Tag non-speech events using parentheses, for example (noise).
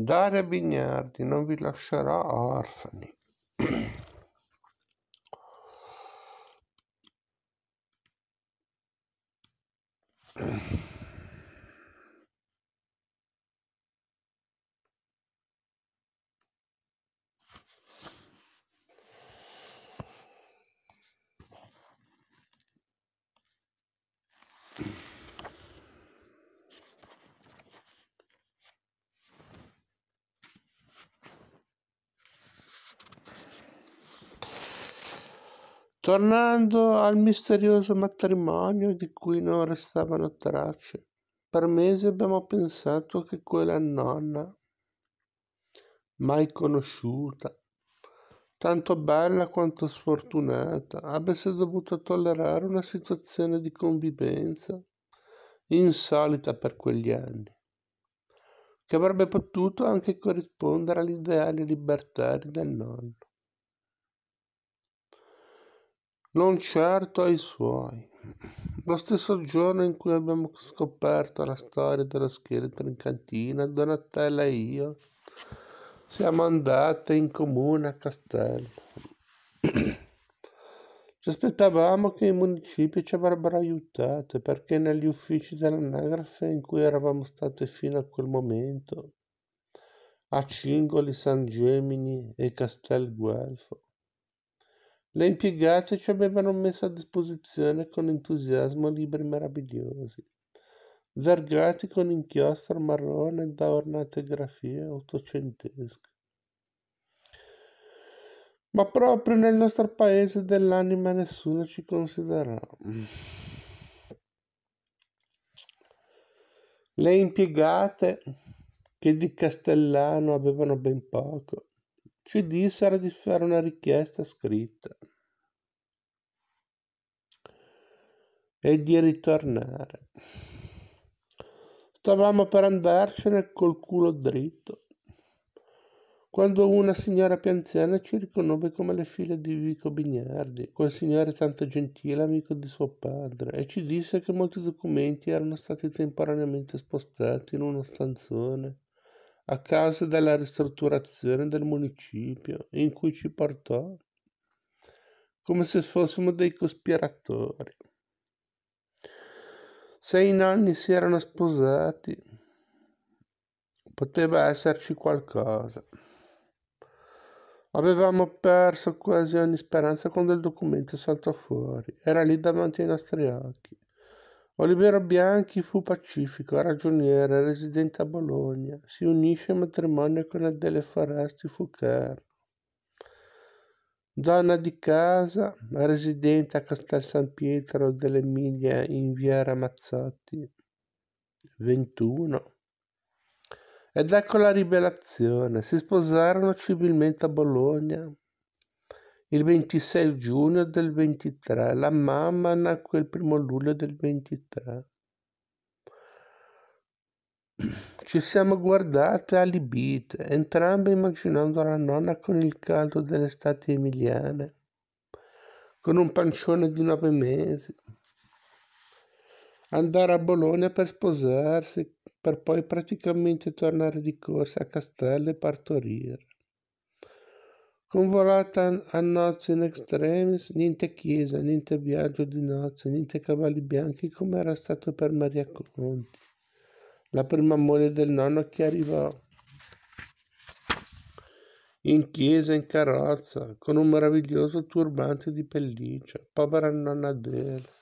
Daria Bignardi non vi lascerà orfani. (clears throat) tornando al misterioso matrimonio di cui non restavano tracce. Per mesi abbiamo pensato che quella nonna, mai conosciuta, tanto bella quanto sfortunata, avesse dovuto tollerare una situazione di convivenza insolita per quegli anni, che avrebbe potuto anche corrispondere agli ideali libertari del nonno. non certo ai suoi. Lo stesso giorno in cui abbiamo scoperto la storia dello scheletro in cantina, Donatella e io siamo andate in comune a Castello. Ci aspettavamo che i municipi ci avrebbero aiutato perché negli uffici dell'anagrafe in cui eravamo state fino a quel momento, a Cingoli, San Gemini e Castel Guelfo, le impiegate ci avevano messo a disposizione con entusiasmo libri meravigliosi, vergati con inchiostro marrone da ornate grafie ottocentesche. Ma proprio nel nostro paese dell'anima nessuno ci considerò. Le impiegate, che di castellano avevano ben poco, ci dissero di fare una richiesta scritta. e di ritornare. Stavamo per andarcene col culo dritto, quando una signora più anziana ci riconobbe come le file di Vico Bignardi, quel signore tanto gentile amico di suo padre, e ci disse che molti documenti erano stati temporaneamente spostati in uno stanzone a causa della ristrutturazione del municipio in cui ci portò, come se fossimo dei cospiratori sei nonni si erano sposati. Poteva esserci qualcosa. Avevamo perso quasi ogni speranza quando il documento saltò fuori. Era lì davanti ai nostri occhi. Olivero Bianchi fu pacifico, ragioniere, residente a Bologna. Si unisce in matrimonio con Adele Foresti Foucault. Donna di casa, residente a Castel San Pietro delle Miglia in via Ramazzotti. 21. Ed ecco la rivelazione. Si sposarono civilmente a Bologna. Il 26 giugno del 23, la mamma nacque il primo luglio del 23. Ci siamo guardate allibite, entrambe immaginando la nonna con il caldo dell'estate emiliana, con un pancione di nove mesi. Andare a Bologna per sposarsi, per poi praticamente tornare di corsa a Castello e partorire. Convolata a nozze in extremis, niente chiesa, niente viaggio di nozze, niente cavalli bianchi come era stato per Maria Conti la prima moglie del nonno che arrivò in chiesa in carrozza con un meraviglioso turbante di pelliccia. Povera nonna Adele.